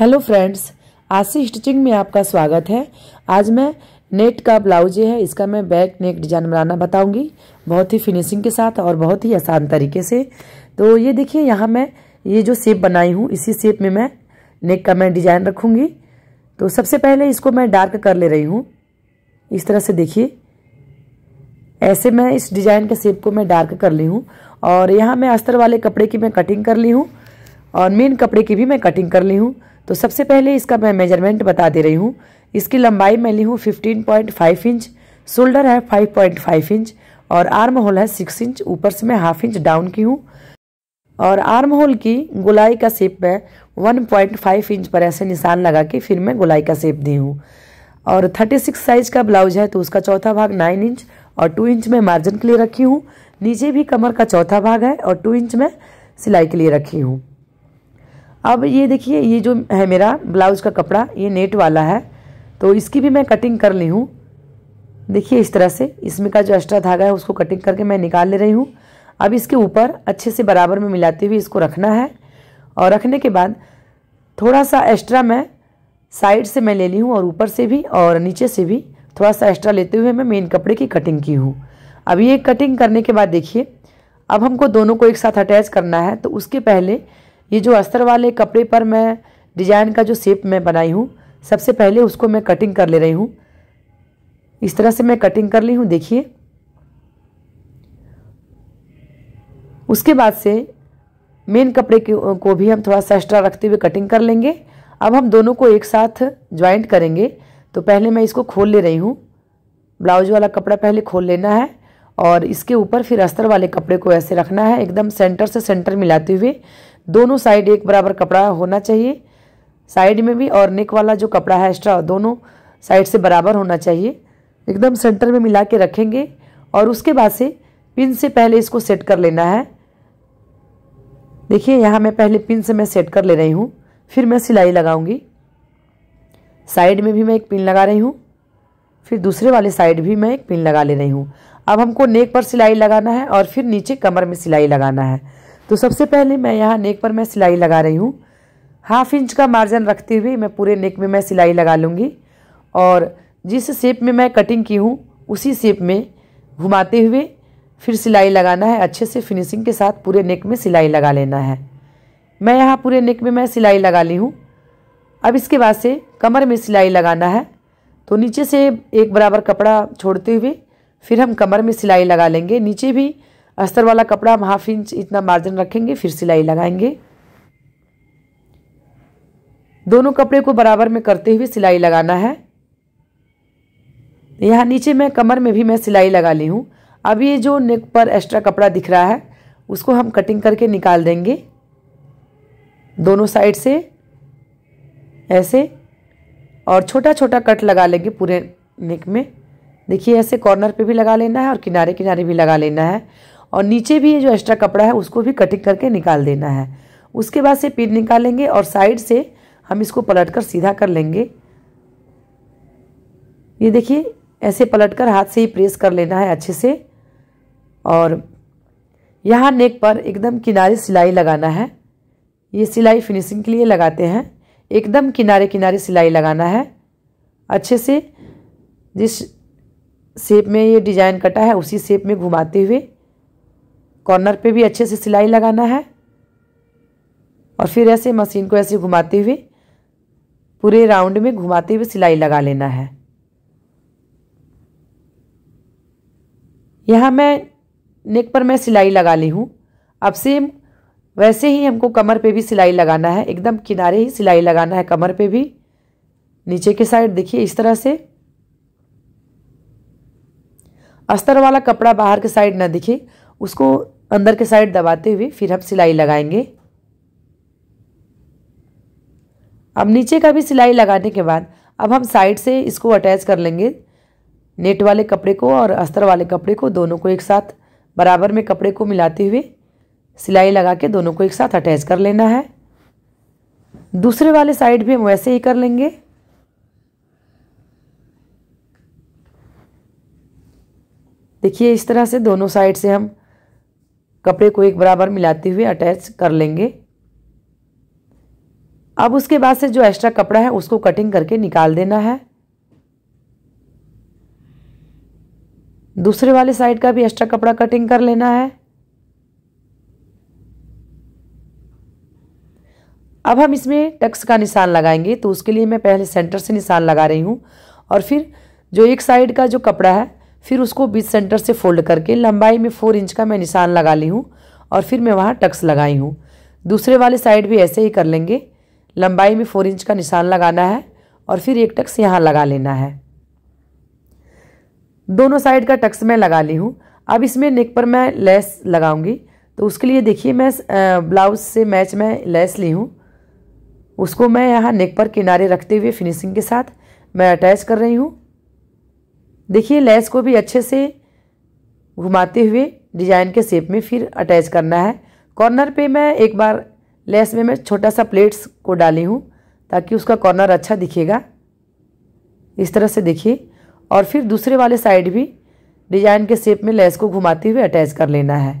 hello friends आशी stitching में आपका स्वागत है आज मैं नेट का ब्लाउज ये है इसका मैं बैक नेक डिजाइन बनाना बताऊंगी बहुत ही फिनिशिंग के साथ और बहुत ही आसान तरीके से तो ये देखिए यहाँ मैं ये जो शेप बनाई हूँ इसी शेप में मैं नेक का मैं डिजाइन रखूँगी तो सबसे पहले इसको मैं डार्क कर ले रही हूँ इस तरह से देखिए ऐसे मैं इस डिजाइन के शेप को मैं डार्क कर ली हूँ और यहाँ मैं अस्तर वाले कपड़े की मैं कटिंग कर ली हूँ और मेन कपड़े की भी मैं कटिंग कर ली हूँ तो सबसे पहले इसका मैं मेजरमेंट बता दे रही हूँ इसकी लंबाई मैं ली हूँ फाइव इंच शोल्डर है 5.5 इंच और आर्म होल है 6 इंच ऊपर से मैं हाफ इंच डाउन की हूँ और आर्म होल की गुलाई का वन मैं 1.5 इंच पर ऐसे निशान लगा के फिर मैं गुलाई का सेप दी हूँ और 36 साइज का ब्लाउज है तो उसका चौथा भाग 9 इंच और 2 इंच में मार्जिन के लिए रखी हूँ नीचे भी कमर का चौथा भाग है और टू इंच में सिलाई के लिए रखी हूँ अब ये देखिए ये जो है मेरा ब्लाउज का कपड़ा ये नेट वाला है तो इसकी भी मैं कटिंग कर ली हूँ देखिए इस तरह से इसमें का जो एक्स्ट्रा धागा है उसको कटिंग करके मैं निकाल ले रही हूँ अब इसके ऊपर अच्छे से बराबर में मिलाते हुए इसको रखना है और रखने के बाद थोड़ा सा एक्स्ट्रा मैं साइड से मैं ले ली हूँ और ऊपर से भी और नीचे से भी थोड़ा सा एक्स्ट्रा लेते हुए मैं मेन कपड़े की कटिंग की हूँ अब ये कटिंग करने के बाद देखिए अब हमको दोनों को एक साथ अटैच करना है तो उसके पहले ये जो अस्तर वाले कपड़े पर मैं डिजाइन का जो शेप मैं बनाई हूँ सबसे पहले उसको मैं कटिंग कर ले रही हूँ इस तरह से मैं कटिंग कर ली हूँ देखिए उसके बाद से मेन कपड़े को भी हम थोड़ा सा एक्स्ट्रा रखते हुए कटिंग कर लेंगे अब हम दोनों को एक साथ ज्वाइंट करेंगे तो पहले मैं इसको खोल ले रही हूँ ब्लाउज वाला कपड़ा पहले खोल लेना है और इसके ऊपर फिर अस्तर वाले कपड़े को ऐसे रखना है एकदम सेंटर से सेंटर मिलाते हुए दोनों साइड एक बराबर कपड़ा होना चाहिए साइड में भी और नेक वाला जो कपड़ा है एक्स्ट्रा दोनों साइड से बराबर होना चाहिए एकदम सेंटर में मिला के रखेंगे और उसके बाद से पिन से पहले इसको सेट कर लेना है देखिए यहाँ मैं पहले पिन से मैं सेट कर ले रही हूँ फिर मैं सिलाई लगाऊंगी साइड में भी मैं एक पिन लगा रही हूँ फिर दूसरे वाले साइड भी मैं एक पिन लगा ले रही हूँ अब हमको नेक पर सिलाई लगाना है और फिर नीचे कमर में सिलाई लगाना है तो सबसे पहले मैं यहाँ नेक पर मैं सिलाई लगा रही हूँ हाफ इंच का मार्जिन रखते हुए मैं पूरे नेक में मैं सिलाई लगा लूँगी और जिस शेप में मैं कटिंग की हूँ उसी शेप में घुमाते हुए फिर सिलाई लगाना है अच्छे से फिनिशिंग के साथ पूरे नेक में सिलाई लगा लेना है मैं यहाँ पूरे नेक में मैं सिलाई लगा ली हूँ अब इसके बाद से कमर में सिलाई लगाना है तो नीचे से एक बराबर कपड़ा छोड़ते हुए फिर हम कमर में सिलाई लगा लेंगे नीचे भी अस्तर वाला कपड़ा हम हाफ इंच इतना मार्जिन रखेंगे फिर सिलाई लगाएंगे दोनों कपड़े को बराबर में करते हुए सिलाई लगाना है यहाँ नीचे मैं कमर में भी मैं सिलाई लगा ली हूँ अब ये जो नेक पर एक्स्ट्रा कपड़ा दिख रहा है उसको हम कटिंग करके निकाल देंगे दोनों साइड से ऐसे और छोटा छोटा कट लगा लेंगे पूरे नेक में देखिए ऐसे कॉर्नर पे भी लगा लेना है और किनारे किनारे भी लगा लेना है और नीचे भी ये जो एक्स्ट्रा कपड़ा है उसको भी कटिंग करके निकाल देना है उसके बाद से पिन निकालेंगे और साइड से हम इसको पलट कर सीधा कर लेंगे ये देखिए ऐसे पलट कर हाथ से ही प्रेस कर लेना है अच्छे से और यहाँ नेक पर एकदम किनारे सिलाई लगाना है ये सिलाई फिनिशिंग के लिए लगाते हैं एकदम किनारे किनारे सिलाई लगाना है अच्छे से जिस शेप में ये डिज़ाइन कटा है उसी शेप में घुमाते हुए कॉर्नर पे भी अच्छे से सिलाई लगाना है और फिर ऐसे मशीन को ऐसे घुमाते हुए पूरे राउंड में घुमाते हुए सिलाई लगा लेना है यहाँ मैं नेक पर मैं सिलाई लगा ली हूँ अब सेम वैसे ही हमको कमर पे भी सिलाई लगाना है एकदम किनारे ही सिलाई लगाना है कमर पे भी नीचे के साइड देखिए इस तरह से अस्तर वाला कपड़ा बाहर के साइड ना दिखे उसको अंदर के साइड दबाते हुए फिर हम सिलाई लगाएंगे अब नीचे का भी सिलाई लगाने के बाद अब हम साइड से इसको अटैच कर लेंगे नेट वाले कपड़े को और अस्तर वाले कपड़े को दोनों को एक साथ बराबर में कपड़े को मिलाते हुए सिलाई लगा के दोनों को एक साथ अटैच कर लेना है दूसरे वाले साइड भी हम वैसे ही कर लेंगे देखिए इस तरह से दोनों साइड से हम कपड़े को एक बराबर मिलाते हुए अटैच कर लेंगे अब उसके बाद से जो एक्स्ट्रा कपड़ा है उसको कटिंग करके निकाल देना है दूसरे वाले साइड का भी एक्स्ट्रा कपड़ा कटिंग कर लेना है अब हम इसमें टक्स का निशान लगाएंगे तो उसके लिए मैं पहले सेंटर से निशान लगा रही हूँ और फिर जो एक साइड का जो कपड़ा है फिर उसको बीच सेंटर से फोल्ड करके लंबाई में फोर इंच का मैं निशान लगा ली हूँ और फिर मैं वहाँ टक्स लगाई हूँ दूसरे वाले साइड भी ऐसे ही कर लेंगे लंबाई में फोर इंच का निशान लगाना है और फिर एक टक्स यहाँ लगा लेना है दोनों साइड का टक्स मैं लगा ली हूँ अब इसमें नेक पर मैं लेस लगाऊंगी तो उसके लिए देखिए मैं ब्लाउज से मैच में लेस ली हूँ उसको मैं यहाँ नेक पर किनारे रखते हुए फिनिशिंग के साथ मैं अटैच कर रही हूँ देखिए लेस को भी अच्छे से घुमाते हुए डिजाइन के शेप में फिर अटैच करना है कॉर्नर पे मैं एक बार लेस में मैं छोटा सा प्लेट्स को डाली हूँ ताकि उसका कॉर्नर अच्छा दिखेगा इस तरह से देखिए और फिर दूसरे वाले साइड भी डिजाइन के शेप में लेस को घुमाते हुए अटैच कर लेना है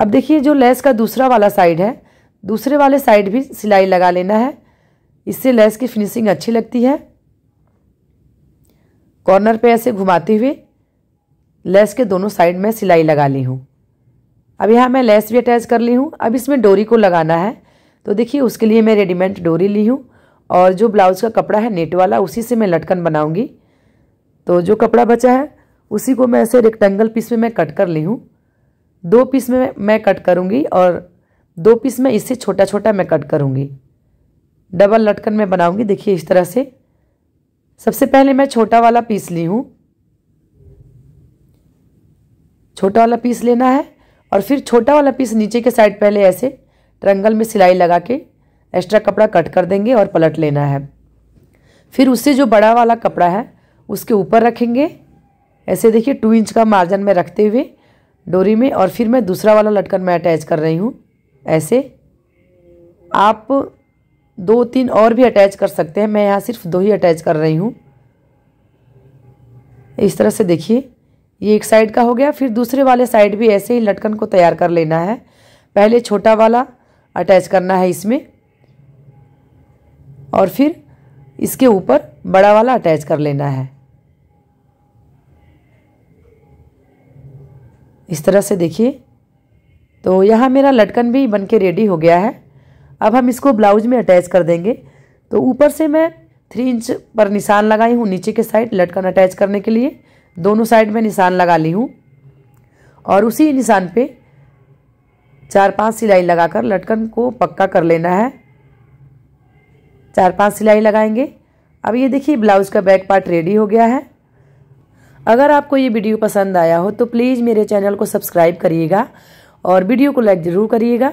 अब देखिए जो लेस का दूसरा वाला साइड है दूसरे वाले साइड भी सिलाई लगा लेना है इससे लेस की फिनिशिंग अच्छी लगती है कॉर्नर पे ऐसे घुमाते हुए लेस के दोनों साइड में सिलाई लगा ली हूँ अब यहाँ मैं लेस भी अटैच कर ली हूँ अब इसमें डोरी को लगाना है तो देखिए उसके लिए मैं रेडीमेड डोरी ली हूँ और जो ब्लाउज़ का कपड़ा है नेट वाला उसी से मैं लटकन बनाऊँगी तो जो कपड़ा बचा है उसी को मैं ऐसे रेक्टेंगल पीस में मैं कट कर ली हूँ दो पीस में मैं कट करूँगी और दो पीस में इससे छोटा छोटा मैं कट करूँगी डबल लटकन में बनाऊँगी देखिए इस तरह से सबसे पहले मैं छोटा वाला पीस ली हूँ छोटा वाला पीस लेना है और फिर छोटा वाला पीस नीचे के साइड पहले ऐसे ट्रंगल में सिलाई लगा के एक्स्ट्रा कपड़ा कट कर देंगे और पलट लेना है फिर उससे जो बड़ा वाला कपड़ा है उसके ऊपर रखेंगे ऐसे देखिए टू इंच का मार्जिन में रखते हुए डोरी में और फिर मैं दूसरा वाला लटकन में अटैच कर रही हूँ ऐसे आप दो तीन और भी अटैच कर सकते हैं मैं यहाँ सिर्फ दो ही अटैच कर रही हूँ इस तरह से देखिए ये एक साइड का हो गया फिर दूसरे वाले साइड भी ऐसे ही लटकन को तैयार कर लेना है पहले छोटा वाला अटैच करना है इसमें और फिर इसके ऊपर बड़ा वाला अटैच कर लेना है इस तरह से देखिए तो यहाँ मेरा लटकन भी बनके रेडी हो गया है अब हम इसको ब्लाउज में अटैच कर देंगे तो ऊपर से मैं थ्री इंच पर निशान लगाई हूँ नीचे के साइड लटकन अटैच करने के लिए दोनों साइड में निशान लगा ली हूँ और उसी निशान पे चार पांच सिलाई लगाकर लटकन को पक्का कर लेना है चार पांच सिलाई लगाएंगे अब ये देखिए ब्लाउज़ का बैक पार्ट रेडी हो गया है अगर आपको ये वीडियो पसंद आया हो तो प्लीज़ मेरे चैनल को सब्सक्राइब करिएगा और वीडियो को लाइक ज़रूर करिएगा